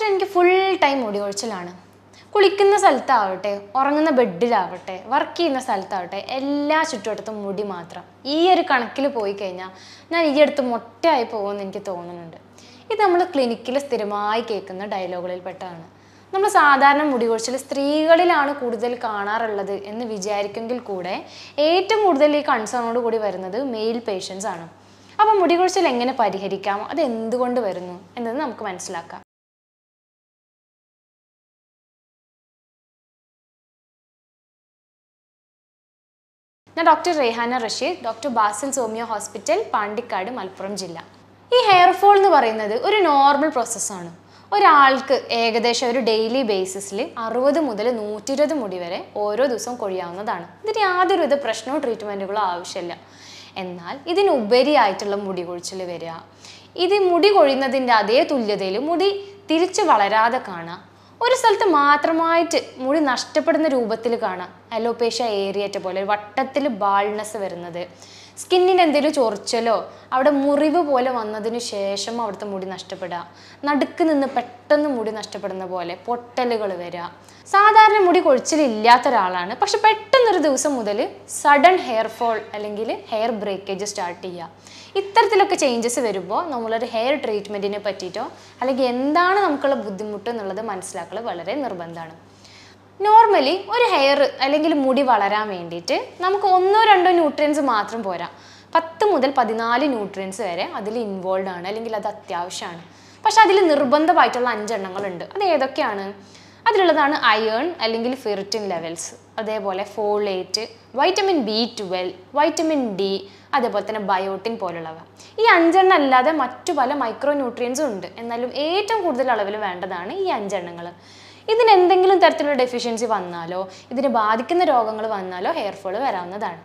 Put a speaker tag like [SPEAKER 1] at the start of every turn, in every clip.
[SPEAKER 1] doctor എനിക്ക് full time മുടി ഒഴിച്ചിലാണ് കുളിക്കുന്ന സ്ഥലത്താവട്ടെ ഉറങ്ങുന്ന ബെഡിലാവട്ടെ വർക്ക് ചെയ്യുന്ന സ്ഥലത്താവട്ടെ എല്ലാ ചുറ്റുവട്ടത്തും മുടി മാത്രം ഈ ഒരു കണക്കിൽ പോയി കഴിഞ്ഞാൽ ഞാൻ ഈ അടുത്ത് മൊട്ടയായി പോകുമെന്ന് എനിക്ക് തോന്നുന്നുണ്ട് ഇത് നമ്മൾ ക്ലിനിക്കിൽ സ്ഥിരമായി കേൾക്കുന്ന ഡയലോഗുകളിൽ പെട്ടതാണ് നമ്മൾ സാധാരണ മുടി കുഴിച്ചിൽ സ്ത്രീകളിലാണ് കൂടുതൽ കാണാറുള്ളത് എന്ന് വിചാരിക്കുമെങ്കിൽ കൂടെ ഏറ്റവും കൂടുതൽ ഈ കൺസേണോട് കൂടി വരുന്നത് മെയിൽ പേഷ്യൻസ് ആണ് അപ്പം മുടി കുഴിച്ചിൽ എങ്ങനെ പരിഹരിക്കാം അത് എന്തുകൊണ്ട് വരുന്നു എന്നത് നമുക്ക് മനസ്സിലാക്കാം ഞാൻ ഡോക്ടർ റേഹാന റഷീദ് ഡോക്ടർ ബാസിൽ സോമിയോ ഹോസ്പിറ്റൽ പാണ്ടിക്കാട് മലപ്പുറം ജില്ല ഈ ഹെയർ ഫോൾ എന്ന് പറയുന്നത് ഒരു നോർമൽ പ്രോസസ്സാണ് ഒരാൾക്ക് ഏകദേശം ഒരു ഡെയിലി ബേസിസിൽ അറുപത് മുതൽ നൂറ്റി ഇരുപത് മുടി വരെ ഓരോ ദിവസവും കൊഴിയാവുന്നതാണ് ഇതിന് യാതൊരുവിധ പ്രശ്നവും ട്രീറ്റ്മെൻറ്റുകളോ ആവശ്യമില്ല എന്നാൽ ഇതിനുപരിയായിട്ടുള്ള മുടി കൊഴിച്ചിൽ വരിക ഇത് മുടി കൊഴിയുന്നതിൻ്റെ അതേ തുല്യതയിൽ മുടി തിരിച്ചു വളരാതെ കാണുക ഒരു സ്ഥലത്ത് മാത്രമായിട്ട് മുടി നഷ്ടപ്പെടുന്ന രൂപത്തിൽ കാണാം അലോപേഷ്യ ഏരിയറ്റ പോലെ വട്ടത്തിൽ ബാൾനെസ് വരുന്നത് സ്കിന്നിന് എന്തെങ്കിലും ചൊറിച്ചലോ അവിടെ മുറിവ് പോലെ വന്നതിന് ശേഷം അവിടുത്തെ മുടി നഷ്ടപ്പെടുക നടുക്ക് നിന്ന് പെട്ടെന്ന് മുടി നഷ്ടപ്പെടുന്ന പോലെ പൊട്ടലുകൾ വരിക സാധാരണ മുടി കൊഴിച്ചിലില്ലാത്ത ഒരാളാണ് പക്ഷെ പെട്ടെന്നൊരു ദിവസം മുതൽ സഡൻ ഹെയർ ഫോൾ അല്ലെങ്കിൽ ഹെയർ ബ്രേക്കേജ് സ്റ്റാർട്ട് ചെയ്യുക ഇത്തരത്തിലൊക്കെ ചേഞ്ചസ് വരുമ്പോൾ നമ്മളൊരു ഹെയർ ട്രീറ്റ്മെൻറ്റിനെ പറ്റിയിട്ടോ അല്ലെങ്കിൽ എന്താണ് നമുക്കുള്ള ബുദ്ധിമുട്ട് എന്നുള്ളത് മനസ്സിലാക്കൽ വളരെ നിർബന്ധമാണ് നോർമലി ഒരു ഹെയർ അല്ലെങ്കിൽ മുടി വളരാൻ വേണ്ടിയിട്ട് നമുക്ക് ഒന്നോ രണ്ടോ ന്യൂട്രിയൻസ് മാത്രം പോരാ പത്ത് മുതൽ പതിനാല് ന്യൂട്രിയൻസ് വരെ അതിൽ ഇൻവോൾവ് ആണ് അല്ലെങ്കിൽ അത് അത്യാവശ്യമാണ് പക്ഷെ അതിൽ നിർബന്ധമായിട്ടുള്ള അഞ്ചെണ്ണങ്ങളുണ്ട് അത് ഏതൊക്കെയാണ് അതിലുള്ളതാണ് അയേൺ അല്ലെങ്കിൽ ഫെറിറ്റിൻ ലെവൽസ് അതേപോലെ folate vitamin B twelve vitamin D അതേപോലെ തന്നെ ബയോട്ടിൻ പോലുള്ളവ ഈ അഞ്ചെണ്ണം അല്ലാതെ മറ്റു പല മൈക്രോ ന്യൂട്രിയൻസും ഉണ്ട് എന്നാലും ഏറ്റവും കൂടുതൽ അളവിൽ വേണ്ടതാണ് ഈ അഞ്ചെണ്ണങ്ങൾ ഇതിന് എന്തെങ്കിലും തരത്തിലുള്ള ഡെഫിഷ്യൻസി വന്നാലോ ഇതിന് ബാധിക്കുന്ന രോഗങ്ങൾ വന്നാലോ ഹെയർ ഫോൾ വരാവുന്നതാണ്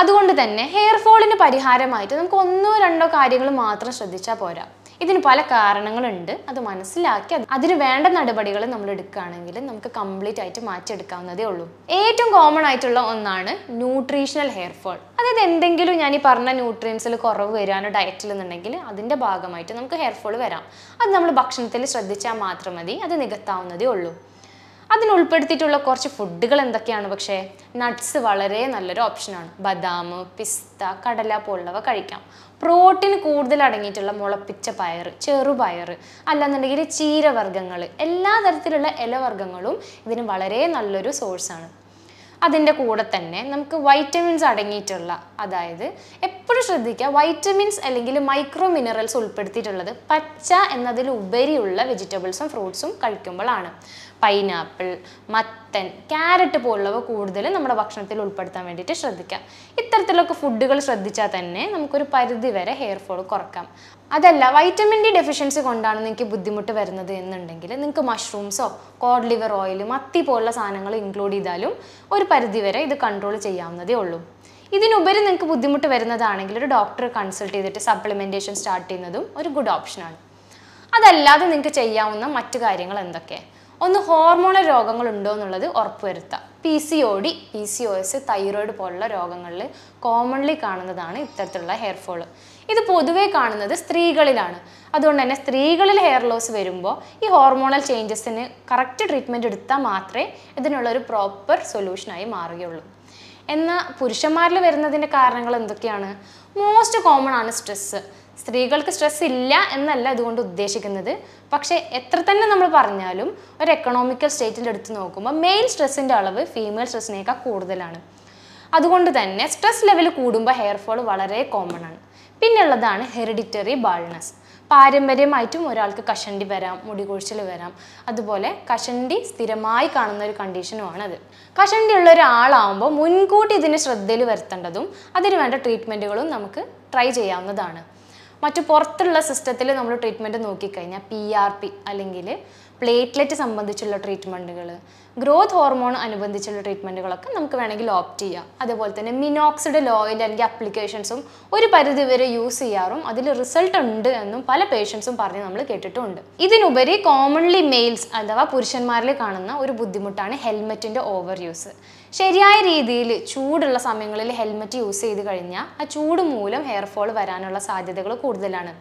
[SPEAKER 1] അതുകൊണ്ട് തന്നെ ഹെയർ ഫോളിന് പരിഹാരമായിട്ട് നമുക്ക് ഒന്നോ രണ്ടോ കാര്യങ്ങൾ മാത്രം ശ്രദ്ധിച്ചാൽ പോരാ ഇതിന് പല കാരണങ്ങളുണ്ട് അത് മനസ്സിലാക്കി അതിന് വേണ്ട നടപടികൾ നമ്മൾ എടുക്കുകയാണെങ്കിൽ നമുക്ക് കംപ്ലീറ്റ് ആയിട്ട് മാറ്റിയെടുക്കാവുന്നതേ ഉള്ളൂ ഏറ്റവും കോമൺ ആയിട്ടുള്ള ഒന്നാണ് ന്യൂട്രീഷണൽ ഹെയർ ഫോൾ അതായത് എന്തെങ്കിലും ഞാൻ ഈ പറഞ്ഞ ന്യൂട്രിയൻസിൽ കുറവ് വരാനോ ഡയറ്റിൽ എന്നുണ്ടെങ്കിൽ അതിൻ്റെ ഭാഗമായിട്ട് നമുക്ക് ഹെയർ ഫോൾ വരാം അത് നമ്മൾ ഭക്ഷണത്തിൽ ശ്രദ്ധിച്ചാൽ മാത്രം മതി അത് നികത്താവുന്നതേ ഉള്ളൂ അതിന് ഉൾപ്പെടുത്തിയിട്ടുള്ള കുറച്ച് ഫുഡുകൾ എന്തൊക്കെയാണ് പക്ഷേ നട്ട്സ് വളരെ നല്ലൊരു ഓപ്ഷനാണ് ബദാം പിസ്ത കടല പോലുള്ളവ കഴിക്കാം പ്രോട്ടീൻ കൂടുതൽ അടങ്ങിയിട്ടുള്ള മുളപ്പിച്ച പയർ ചെറുപയർ അല്ലാന്നുണ്ടെങ്കിൽ ചീരവർഗ്ഗങ്ങൾ എല്ലാ തരത്തിലുള്ള ഇലവർഗ്ഗങ്ങളും ഇതിന് വളരെ നല്ലൊരു സോഴ്സാണ് അതിൻ്റെ കൂടെ തന്നെ നമുക്ക് വൈറ്റമിൻസ് അടങ്ങിയിട്ടുള്ള അതായത് എപ്പോഴും ശ്രദ്ധിക്കുക വൈറ്റമിൻസ് അല്ലെങ്കിൽ മൈക്രോ മിനറൽസ് ഉൾപ്പെടുത്തിയിട്ടുള്ളത് പച്ച എന്നതിലുപരിയുള്ള വെജിറ്റബിൾസും ഫ്രൂട്ട്സും കഴിക്കുമ്പോഴാണ് പൈനാപ്പിൾ മത്തൻ ക്യാരറ്റ് പോലുള്ളവ കൂടുതൽ നമ്മുടെ ഭക്ഷണത്തിൽ ഉൾപ്പെടുത്താൻ വേണ്ടിയിട്ട് ശ്രദ്ധിക്കാം ഇത്തരത്തിലൊക്കെ ഫുഡുകൾ ശ്രദ്ധിച്ചാൽ തന്നെ നമുക്കൊരു പരിധി വരെ ഹെയർ ഫോൾ കുറക്കാം അതല്ല വൈറ്റമിൻ ഡി ഡെഫിഷ്യൻസി കൊണ്ടാണ് നിങ്ങൾക്ക് ബുദ്ധിമുട്ട് വരുന്നത് എന്നുണ്ടെങ്കിൽ നിങ്ങൾക്ക് മഷ്റൂംസോ കോഡ് ലിവർ ഓയിലും മത്തി പോലുള്ള സാധനങ്ങൾ ഇൻക്ലൂഡ് ചെയ്താലും ഒരു പരിധിവരെ ഇത് കൺട്രോൾ ചെയ്യാവുന്നതേ ഉള്ളൂ ഇതിനുപരി നിങ്ങൾക്ക് ബുദ്ധിമുട്ട് വരുന്നതാണെങ്കിൽ ഒരു ഡോക്ടറെ കൺസൾട്ട് ചെയ്തിട്ട് സപ്ലിമെൻറ്റേഷൻ സ്റ്റാർട്ട് ചെയ്യുന്നതും ഒരു ഗുഡ് ഓപ്ഷനാണ് അതല്ലാതെ നിങ്ങൾക്ക് ചെയ്യാവുന്ന മറ്റു കാര്യങ്ങൾ എന്തൊക്കെ ഒന്ന് ഹോർമോണൽ രോഗങ്ങൾ ഉണ്ടോ എന്നുള്ളത് ഉറപ്പുവരുത്തുക P C O D P C O S thyroid പോലുള്ള രോഗങ്ങളിൽ കോമൺലി കാണുന്നതാണ് ഇത്തരത്തിലുള്ള ഹെയർ ഫോള് ഇത് പൊതുവേ കാണുന്നത് സ്ത്രീകളിലാണ് അതുകൊണ്ട് തന്നെ സ്ത്രീകളിൽ ഹെയർ ലോസ് വരുമ്പോൾ ഈ ഹോർമോണൽ ചേഞ്ചസിന് കറക്റ്റ് ട്രീറ്റ്മെൻറ്റ് എടുത്താൽ മാത്രമേ ഇതിനുള്ളൊരു പ്രോപ്പർ സൊല്യൂഷനായി മാറുകയുള്ളൂ എന്നാൽ പുരുഷന്മാരിൽ വരുന്നതിൻ്റെ കാരണങ്ങൾ എന്തൊക്കെയാണ് മോസ്റ്റ് കോമൺ ആണ് സ്ട്രെസ്സ് സ്ത്രീകൾക്ക് സ്ട്രെസ് ഇല്ല എന്നല്ല അതുകൊണ്ട് ഉദ്ദേശിക്കുന്നത് പക്ഷേ എത്ര തന്നെ നമ്മൾ പറഞ്ഞാലും ഒരു എക്കണോമിക്കൽ സ്റ്റേറ്റിൻ്റെ എടുത്ത് നോക്കുമ്പോൾ മെയിൽ സ്ട്രെസ്സിൻ്റെ അളവ് ഫീമെയിൽ സ്ട്രെസ്സിനേക്കാൾ കൂടുതലാണ് അതുകൊണ്ട് തന്നെ സ്ട്രെസ് ലെവൽ കൂടുമ്പോൾ ഹെയർ ഫോൾ വളരെ കോമൺ ആണ് പിന്നെയുള്ളതാണ് ഹെറിഡിറ്ററി ബാൾനസ് പാരമ്പര്യമായിട്ടും ഒരാൾക്ക് കഷണ്ടി വരാം മുടി കൊഴിച്ചിൽ വരാം അതുപോലെ കഷണ്ടി സ്ഥിരമായി കാണുന്ന ഒരു കണ്ടീഷനുമാണത് കഷണ്ടി ഉള്ള ഒരാളാവുമ്പോൾ മുൻകൂട്ടി ഇതിന് ശ്രദ്ധയിൽ വരുത്തേണ്ടതും അതിന് വേണ്ട ട്രീറ്റ്മെൻറ്റുകളും നമുക്ക് ട്രൈ ചെയ്യാവുന്നതാണ് മറ്റു പുറത്തുള്ള സിസ്റ്റത്തിൽ നമ്മൾ ട്രീറ്റ്മെൻറ്റ് നോക്കിക്കഴിഞ്ഞാൽ പി ആർ പി അല്ലെങ്കിൽ പ്ലേറ്റ്ലെറ്റ് സംബന്ധിച്ചുള്ള ട്രീറ്റ്മെൻറ്റുകൾ ഗ്രോത്ത് ഹോർമോൺ അനുബന്ധിച്ചുള്ള ട്രീറ്റ്മെൻറ്റുകളൊക്കെ നമുക്ക് വേണമെങ്കിൽ ഓപ്റ്റ് ചെയ്യാം അതുപോലെ തന്നെ മിനോക്സിഡ് ലോയിൽ അല്ലെങ്കിൽ അപ്ലിക്കേഷൻസും ഒരു പരിധിവരെ യൂസ് ചെയ്യാറും അതിൽ റിസൾട്ട് ഉണ്ട് എന്നും പല പേഷ്യൻസും പറഞ്ഞ് നമ്മൾ കേട്ടിട്ടുണ്ട് ഇതിനുപരി കോമൺലി മെയിൽസ് അഥവാ പുരുഷന്മാരിൽ കാണുന്ന ഒരു ബുദ്ധിമുട്ടാണ് ഹെൽമെറ്റിൻ്റെ ഓവർ യൂസ് ശരിയായ രീതിയിൽ ചൂടുള്ള സമയങ്ങളിൽ ഹെൽമെറ്റ് യൂസ് ചെയ്ത് കഴിഞ്ഞാൽ ആ ചൂട് മൂലം ഹെയർ ഫോൾ വരാനുള്ള സാധ്യതകൾ കൂടുതലാണ്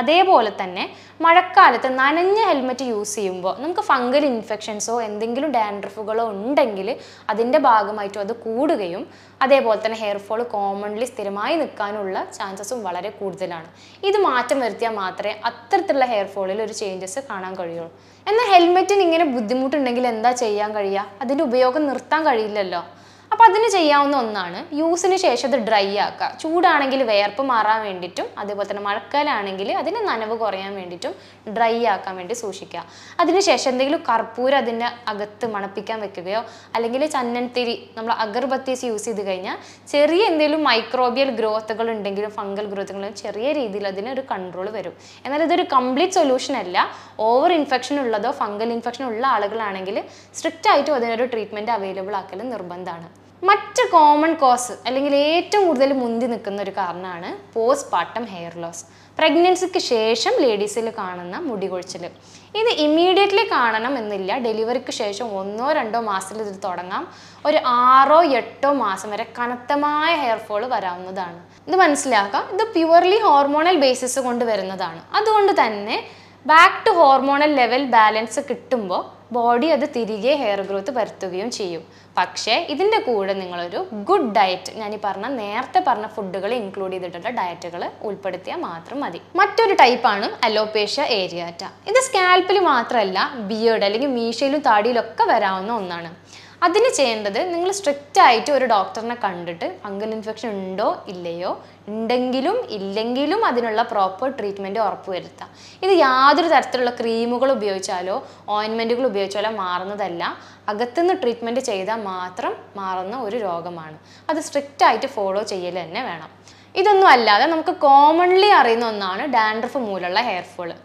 [SPEAKER 1] അതേപോലെ തന്നെ മഴക്കാലത്ത് നനഞ്ഞ ഹെൽമറ്റ് യൂസ് ചെയ്യുമ്പോൾ നമുക്ക് ഫംഗൽ ഇൻഫെക്ഷൻസോ എന്തെങ്കിലും ഡാൻഡ്രഫുകളോ ഉണ്ടെങ്കിൽ അതിൻ്റെ ഭാഗമായിട്ടും അത് കൂടുകയും അതേപോലെ തന്നെ ഹെയർ ഫോൾ കോമൺലി സ്ഥിരമായി നിൽക്കാനുള്ള ചാൻസസും വളരെ കൂടുതലാണ് ഇത് മാറ്റം വരുത്തിയാൽ മാത്രമേ അത്തരത്തിലുള്ള ഹെയർ ഫോളിൽ ഒരു ചേഞ്ചസ് കാണാൻ കഴിയുള്ളൂ എന്നാൽ ഹെൽമെറ്റിന് ഇങ്ങനെ ബുദ്ധിമുട്ടുണ്ടെങ്കിൽ എന്താ ചെയ്യാൻ കഴിയുക അതിൻ്റെ ഉപയോഗം നിർത്താൻ കഴിയില്ലല്ലോ അപ്പോൾ അതിന് ചെയ്യാവുന്ന ഒന്നാണ് യൂസിന് ശേഷം അത് ഡ്രൈ ആക്കുക ചൂടാണെങ്കിൽ വേർപ്പ് മാറാൻ വേണ്ടിയിട്ടും അതേപോലെ തന്നെ മഴക്കാലാണെങ്കിൽ അതിന് നനവ് കുറയാൻ വേണ്ടിയിട്ടും ഡ്രൈ ആക്കാൻ വേണ്ടി സൂക്ഷിക്കുക അതിനുശേഷം എന്തെങ്കിലും കർപ്പൂരം അതിൻ്റെ അകത്ത് മണപ്പിക്കാൻ വെക്കുകയോ അല്ലെങ്കിൽ ചന്നൻതിരി നമ്മൾ അഗർബത്തീസ് യൂസ് ചെയ്ത് കഴിഞ്ഞാൽ ചെറിയ എന്തെങ്കിലും മൈക്രോബിയൽ ഗ്രോത്തുകൾ ഉണ്ടെങ്കിലും ഫംഗൽ ഗ്രോത്തുകളും ചെറിയ രീതിയിൽ അതിന് ഒരു കൺട്രോൾ വരും എന്നാൽ ഇതൊരു കംപ്ലീറ്റ് സൊല്യൂഷൻ അല്ല ഓവർ ഇൻഫെക്ഷൻ ഉള്ളതോ ഫംഗൽ ഇൻഫെക്ഷൻ ഉള്ള ആളുകളാണെങ്കിൽ സ്ട്രിക്റ്റ് ആയിട്ടും അതിനൊരു ട്രീറ്റ്മെൻറ്റ് അവൈലബിൾ ആക്കലും നിർബന്ധമാണ് മറ്റ് കോമൺ കോസ് അല്ലെങ്കിൽ ഏറ്റവും കൂടുതൽ മുന്തി നിൽക്കുന്ന ഒരു കാരണമാണ് പോസ്റ്റ് പാട്ടം ഹെയർ ലോസ് പ്രഗ്നൻസിക്ക് ശേഷം ലേഡീസിൽ കാണുന്ന മുടി കൊഴിച്ചിൽ ഇത് ഇമ്മീഡിയറ്റ്ലി കാണണം എന്നില്ല ഡെലിവറിക്ക് ശേഷം ഒന്നോ രണ്ടോ മാസത്തിൽ ഇതിൽ തുടങ്ങാം ഒരു ആറോ എട്ടോ മാസം വരെ കനത്തമായ ഹെയർ ഫോൾ വരാവുന്നതാണ് ഇത് മനസ്സിലാക്കുക ഇത് പ്യുവർലി ഹോർമോണൽ ബേസിസ് കൊണ്ട് വരുന്നതാണ് അതുകൊണ്ട് തന്നെ back to hormonal level balance കിട്ടുമ്പോൾ ബോഡി അത് തിരികെ ഹെയർ ഗ്രോത്ത് വരുത്തുകയും ചെയ്യും പക്ഷേ ഇതിൻ്റെ കൂടെ നിങ്ങളൊരു ഗുഡ് ഡയറ്റ് ഞാൻ ഈ പറഞ്ഞ നേരത്തെ പറഞ്ഞ ഫുഡുകൾ ഇൻക്ലൂഡ് ചെയ്തിട്ടുള്ള ഡയറ്റുകൾ ഉൾപ്പെടുത്തിയാൽ മാത്രം മതി മറ്റൊരു ടൈപ്പാണ് അലോപേഷ്യ ഏരിയാറ്റ ഇത് സ്കാൽപ്പിൽ മാത്രമല്ല ബിയേഡ് അല്ലെങ്കിൽ മീശയിലും താടിയിലൊക്കെ വരാവുന്ന ഒന്നാണ് അതിന് ചെയ്യേണ്ടത് നിങ്ങൾ സ്ട്രിക്റ്റ് ആയിട്ട് ഒരു ഡോക്ടറിനെ കണ്ടിട്ട് ഫംഗൽ ഇൻഫെക്ഷൻ ഉണ്ടോ ഇല്ലയോ ഉണ്ടെങ്കിലും ഇല്ലെങ്കിലും അതിനുള്ള പ്രോപ്പർ ട്രീറ്റ്മെൻറ്റ് ഉറപ്പുവരുത്താം ഇത് യാതൊരു തരത്തിലുള്ള ക്രീമുകൾ ഉപയോഗിച്ചാലോ ഓയിൻമെൻറ്റുകൾ ഉപയോഗിച്ചാലോ മാറുന്നതല്ല അകത്തുനിന്ന് ട്രീറ്റ്മെൻറ്റ് ചെയ്താൽ മാത്രം മാറുന്ന ഒരു രോഗമാണ് അത് സ്ട്രിക്റ്റ് ആയിട്ട് ഫോളോ ചെയ്യൽ തന്നെ വേണം ഇതൊന്നും അല്ലാതെ നമുക്ക് കോമൺലി അറിയുന്ന ഒന്നാണ് ഡാൻഡ്രഫ് മൂലമുള്ള ഹെയർഫോള്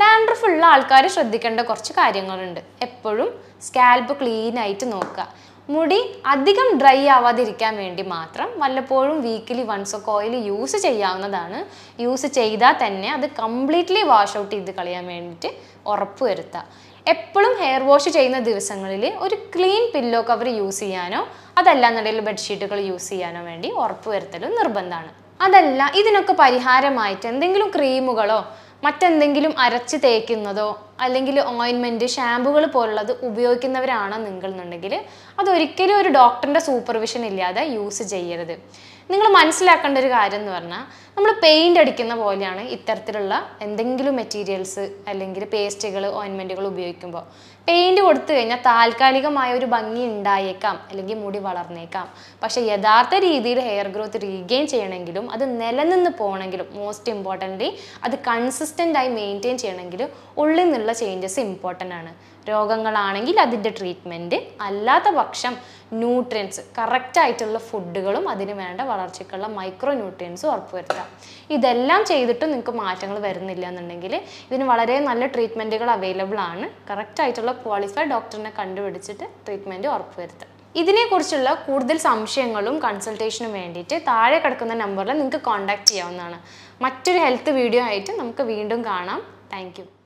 [SPEAKER 1] ഡാൻഡ്രഫ് ഉള്ള ആൾക്കാർ ശ്രദ്ധിക്കേണ്ട കുറച്ച് കാര്യങ്ങളുണ്ട് എപ്പോഴും സ്കാൽപ്പ് ക്ലീൻ ആയിട്ട് നോക്കുക മുടി അധികം ഡ്രൈ ആവാതിരിക്കാൻ വേണ്ടി മാത്രം വല്ലപ്പോഴും വീക്കിലി വൺസ് ഒക്കെ ഓയിൽ യൂസ് ചെയ്യാവുന്നതാണ് യൂസ് ചെയ്താൽ തന്നെ അത് കംപ്ലീറ്റ്ലി വാഷ് ഔട്ട് ചെയ്ത് കളയാൻ വേണ്ടിയിട്ട് ഉറപ്പ് വരുത്തുക എപ്പോഴും ഹെയർ വാഷ് ചെയ്യുന്ന ദിവസങ്ങളിൽ ഒരു ക്ലീൻ പില്ലോ കവർ യൂസ് ചെയ്യാനോ അതല്ല എന്നുണ്ടെങ്കിൽ ബെഡ്ഷീറ്റുകൾ യൂസ് ചെയ്യാനോ വേണ്ടി ഉറപ്പ് വരുത്തലും നിർബന്ധമാണ് അതല്ല ഇതിനൊക്കെ പരിഹാരമായിട്ട് എന്തെങ്കിലും ക്രീമുകളോ മറ്റെന്തെങ്കിലും അരച്ച് തേക്കുന്നതോ അല്ലെങ്കിൽ ഓയിൻമെൻറ്റ് ഷാമ്പുകൾ പോലുള്ളത് ഉപയോഗിക്കുന്നവരാണ് നിങ്ങളെന്നുണ്ടെങ്കിൽ അതൊരിക്കലും ഒരു ഡോക്ടറിൻ്റെ സൂപ്പർവിഷൻ ഇല്ലാതെ യൂസ് ചെയ്യരുത് നിങ്ങൾ മനസ്സിലാക്കേണ്ട ഒരു കാര്യം എന്ന് പറഞ്ഞാൽ നമ്മൾ പെയിൻ്റ് അടിക്കുന്ന പോലെയാണ് ഇത്തരത്തിലുള്ള എന്തെങ്കിലും മെറ്റീരിയൽസ് അല്ലെങ്കിൽ പേസ്റ്റുകൾ ഓയിൻമെൻറ്റുകൾ ഉപയോഗിക്കുമ്പോൾ പെയിൻറ് കൊടുത്തു കഴിഞ്ഞാൽ താൽക്കാലികമായ ഒരു ഭംഗി ഉണ്ടായേക്കാം അല്ലെങ്കിൽ മുടി വളർന്നേക്കാം പക്ഷേ യഥാർത്ഥ രീതിയിൽ ഹെയർ ഗ്രോത്ത് റീഗെയിൻ ചെയ്യണമെങ്കിലും അത് നിലനിന്ന് പോകണമെങ്കിലും മോസ്റ്റ് ഇമ്പോർട്ടൻ്റ് അത് കൺസിസ്റ്റൻ്റായി മെയിൻറ്റെയിൻ ചെയ്യണമെങ്കിലും ഉള്ളിൽ നിന്നുള്ള ചേഞ്ചസ് ഇമ്പോർട്ടൻ്റ് ആണ് രോഗങ്ങളാണെങ്കിൽ അതിൻ്റെ ട്രീറ്റ്മെൻറ്റ് അല്ലാത്ത പക്ഷം ന്യൂട്രിയൻസ് കറക്റ്റായിട്ടുള്ള ഫുഡുകളും അതിന് വേണ്ട വളർച്ചയ്ക്കുള്ള മൈക്രോ ന്യൂട്രിയൻസും ഉറപ്പുവരുത്തുക ഇതെല്ലാം ചെയ്തിട്ടും നിങ്ങൾക്ക് മാറ്റങ്ങൾ വരുന്നില്ല എന്നുണ്ടെങ്കിൽ ഇതിന് വളരെ നല്ല ട്രീറ്റ്മെൻറ്റുകൾ അവൈലബിൾ ആണ് കറക്റ്റായിട്ടുള്ള ക്വാളിഫൈഡ് ഡോക്ടറിനെ കണ്ടുപിടിച്ചിട്ട് ട്രീറ്റ്മെൻറ്റ് ഉറപ്പുവരുത്തുക ഇതിനെക്കുറിച്ചുള്ള കൂടുതൽ സംശയങ്ങളും കൺസൾട്ടേഷനും വേണ്ടിയിട്ട് താഴെ കിടക്കുന്ന നമ്പറിൽ നിങ്ങൾക്ക് കോൺടാക്റ്റ് ചെയ്യാവുന്നതാണ് മറ്റൊരു ഹെൽത്ത് വീഡിയോ ആയിട്ട് നമുക്ക് വീണ്ടും കാണാം താങ്ക്